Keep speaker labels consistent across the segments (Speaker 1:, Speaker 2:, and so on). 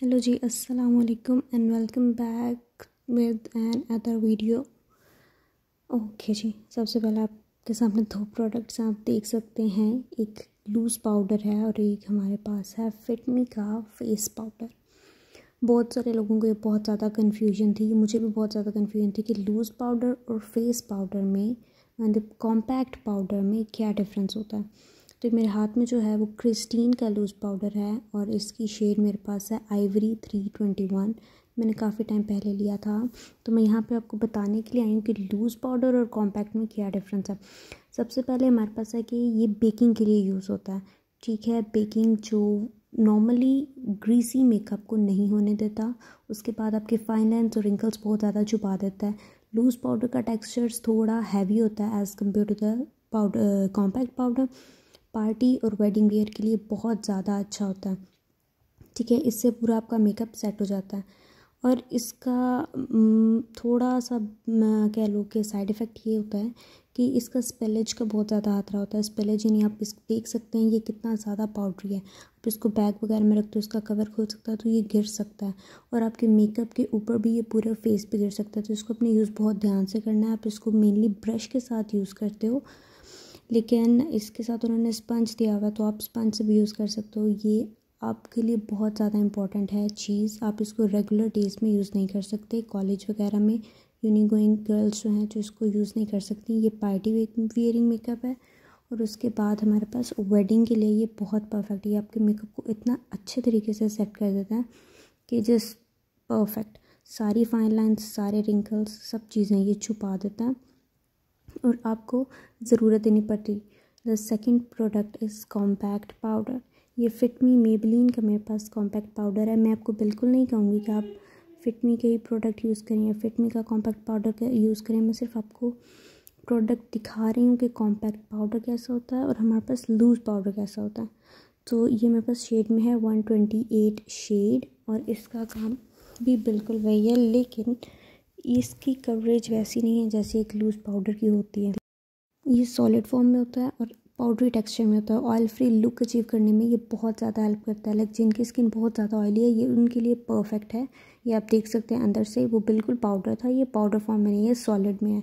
Speaker 1: hello ji अस्सलाम वालेकुम and welcome back with another video okay ji सबसे पहले आपके सामने दो प्रोडक्ट्स आप देख सकते हैं एक लूज़ पाउडर है और एक हमारे पास है फिटमी का फेस पाउडर बहुत सारे लोगों को ये बहुत ज़्यादा कन्फ्यूजन थी मुझे भी बहुत ज़्यादा कन्फ्यूजन थी कि लूज़ पाउडर और फेस पाउडर में मतलब कॉम्पैक्ट पाउडर में क्या डिफरेंस होता है तो मेरे हाथ में जो है वो क्रिस्टीन का लूज़ पाउडर है और इसकी शेड मेरे पास है आइवरी थ्री ट्वेंटी वन मैंने काफ़ी टाइम पहले लिया था तो मैं यहाँ पे आपको बताने के लिए आई हूँ कि लूज़ पाउडर और कॉम्पैक्ट में क्या डिफरेंस है सबसे पहले हमारे पास है कि ये बेकिंग के लिए यूज़ होता है ठीक है बेकिंग जो नॉर्मली ग्रीसी मेकअप को नहीं होने देता उसके बाद आपके फाइन लाइन्स और रिंकल्स बहुत ज़्यादा छुपा देता है लूज़ पाउडर का टेक्स्चर्स थोड़ा हैवी होता है as compare to the powder compact powder party और वेडिंग वेयर के लिए बहुत ज़्यादा अच्छा होता है ठीक है इससे पूरा आपका मेकअप सेट हो जाता है और इसका थोड़ा सा कह लो कि साइड इफ़ेक्ट ये होता है कि इसका स्पेलेज का बहुत ज़्यादा खतरा होता है स्पेलेज यानी आप इस देख सकते हैं ये कितना ज़्यादा पाउडरी है आप इसको बैग वगैरह में रखते हो इसका कवर खोल सकता है तो ये गिर सकता है और आपके मेकअप के ऊपर भी ये पूरे फेस पे गिर सकता है तो इसको अपने यूज़ बहुत ध्यान से करना है आप इसको मेनली ब्रश के साथ यूज़ करते हो लेकिन इसके साथ उन्होंने स्पंज दिया हुआ तो आप स्पंज से भी यूज़ कर सकते हो ये आपके लिए बहुत ज़्यादा इंपॉर्टेंट है चीज़ आप इसको रेगुलर डेज में यूज़ नहीं कर सकते कॉलेज वगैरह में यूनी गोइंग गर्ल्स जो हैं जो तो इसको यूज़ नहीं कर सकती ये पार्टी वियरिंग मेकअप है और उसके बाद हमारे पास वेडिंग के लिए ये बहुत परफेक्ट है ये आपके मेकअप को इतना अच्छे तरीके से सेट कर देता है कि जस्ट परफेक्ट सारी फाइन लाइन्स सारे रिंकल्स सब चीज़ें ये छुपा देता है और आपको ज़रूरत ही नहीं पड़ती the second product is compact powder ये फिटमी मेबलिन का मेरे पास कॉम्पैक्ट पाउडर है मैं आपको बिल्कुल नहीं कहूँगी कि आप फिटमी के ही प्रोडक्ट यूज़ करें या फिटमी का कॉम्पैक्ट पाउडर का यूज़ करें मैं सिर्फ आपको प्रोडक्ट दिखा रही हूँ कि कॉम्पैक्ट पाउडर कैसा होता है और हमारे पास लूज़ पाउडर कैसा होता है तो ये मेरे पास शेड में है वन ट्वेंटी एट शेड और इसका काम भी बिल्कुल वही है लेकिन इसकी कवरेज वैसी नहीं है जैसे एक लूज़ पाउडर की होती है ये सॉलिड फॉर्म में होता है और पाउडरी टेक्सचर में होता है ऑयल फ्री लुक अचीव करने में ये बहुत ज़्यादा हेल्प करता है लाइक जिनकी स्किन बहुत ज़्यादा ऑयली है ये उनके लिए परफेक्ट है ये आप देख सकते हैं अंदर से वो बिल्कुल पाउडर था ये पाउडर फॉर्म में नहीं है सॉलिड में है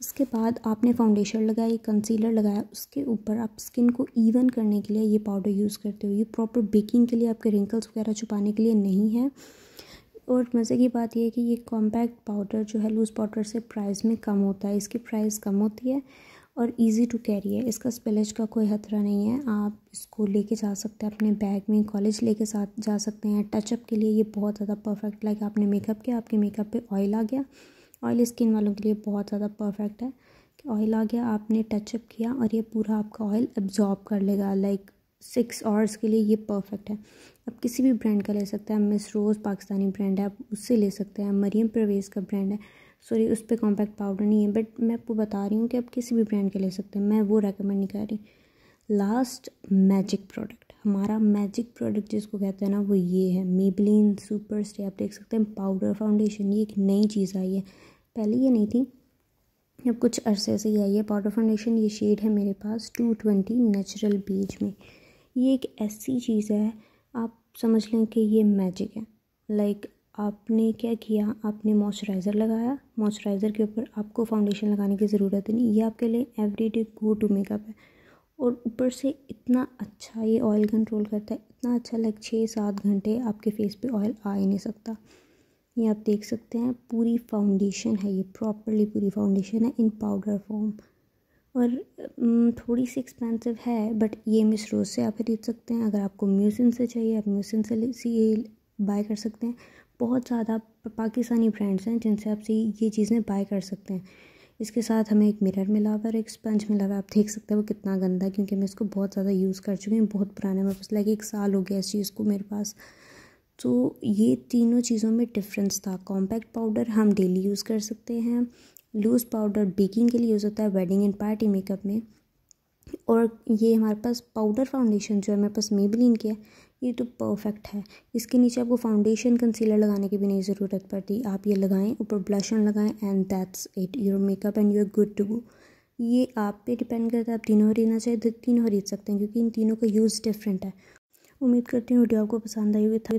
Speaker 1: उसके बाद आपने फाउंडेशन लगाया कंसीलर लगाया उसके ऊपर आप स्किन को इवन करने के लिए ये पाउडर यूज़ करते हो ये प्रॉपर बेकिंग के लिए आपके रिंकल्स वगैरह छुपाने के लिए नहीं है और मज़े की बात यह है कि ये कॉम्पैक्ट पाउडर जो है लूज़ पाउडर से प्राइस में कम होता है इसकी प्राइस कम होती है और इजी टू कैरी है इसका स्पेलेज का कोई खतरा नहीं है आप इसको लेके जा सकते हैं अपने बैग में कॉलेज लेके साथ जा सकते हैं टचअप के लिए ये बहुत ज़्यादा परफेक्ट लाइक आपने मेकअप किया आपके मेकअप पे ऑयल आ गया ऑयल स्किन वालों के लिए बहुत ज़्यादा परफेक्ट है ऑयल आ गया आपने टचअप किया और ये पूरा आपका ऑयल एब्जॉर्ब कर लेगा लाइक सिक्स आवर्स के लिए ये परफेक्ट है आप किसी भी ब्रांड का ले सकते हैं मिस रोज़ पाकिस्तानी ब्रांड है आप उससे ले सकते हैं मरियम परवेज़ का ब्रांड है सॉरी उस पर कॉम्पैक्ट पाउडर नहीं है बट मैं आपको बता रही हूँ कि आप किसी भी ब्रांड के ले सकते हैं मैं वो रेकमेंड नहीं कर रही लास्ट मैजिक प्रोडक्ट हमारा मैजिक प्रोडक्ट जिसको कहते हैं ना वो ये है मेबलिन सुपर स्टे आप देख सकते हैं पाउडर फाउंडेशन ये एक नई चीज़ आई है पहले ये नहीं थी अब कुछ अरसे से ही आई है पाउडर फाउंडेशन ये शेड है मेरे पास टू ट्वेंटी नेचुरल बीज में ये एक ऐसी चीज़ है आप समझ लें कि ये मैजिक है लाइक like, आपने क्या किया आपने मॉइस्चराइज़र लगाया मॉइस्चराइज़र के ऊपर आपको फाउंडेशन लगाने की ज़रूरत नहीं ये आपके लिए everyday go to makeup है और ऊपर से इतना अच्छा ये ऑयल कंट्रोल करता है इतना अच्छा लाइक छः सात घंटे आपके फेस पे ऑयल आ ही नहीं सकता ये आप देख सकते हैं पूरी फाउंडेशन है ये प्रॉपरली पूरी फाउंडेशन है इन पाउडर फॉर्म और थोड़ी सी एक्सपेंसिव है बट ये मिस रोज़ से आप खरीद सकते हैं अगर आपको म्यूसिन से चाहिए आप म्यूसिन से सी ये बाय कर सकते हैं बहुत ज़्यादा पाकिस्तानी ब्रांड्स हैं जिनसे आप सी ये चीज़ें बाय कर सकते हैं इसके साथ हमें एक मिरर मिला हुआ और एक स्पंज मिला हुआ है आप देख सकते हैं वो कितना गंदा है क्योंकि मैं इसको बहुत ज़्यादा यूज़ कर चुकी हूँ बहुत पुराना मेरे पास लाइक एक साल हो गया इस चीज़ को मेरे पास तो ये तीनों चीज़ों में डिफरेंस था कॉम्पैक्ट पाउडर हम डेली यूज़ कर सकते हैं लूज़ पाउडर बेकिंग के लिए यूज़ होता है वेडिंग एंड पार्टी मेकअप में और ये हमारे पास पाउडर फाउंडेशन जो है हमारे पास मेबलिन के है ये तो परफेक्ट है इसके नीचे आपको फाउंडेशन कंसीलर लगाने की भी नहीं ज़रूरत पड़ती आप ये लगाएं ऊपर ब्लशन लगाएं and that's it your makeup and you are good to go ये आप पे डिपेंड करता है आप तीनों खरीदना चाहिए तो तीनों खरीद सकते हैं क्योंकि इन तीनों का यूज़ डिफरेंट है उम्मीद करती हूँ वीडियो आपको पसंद आई होगी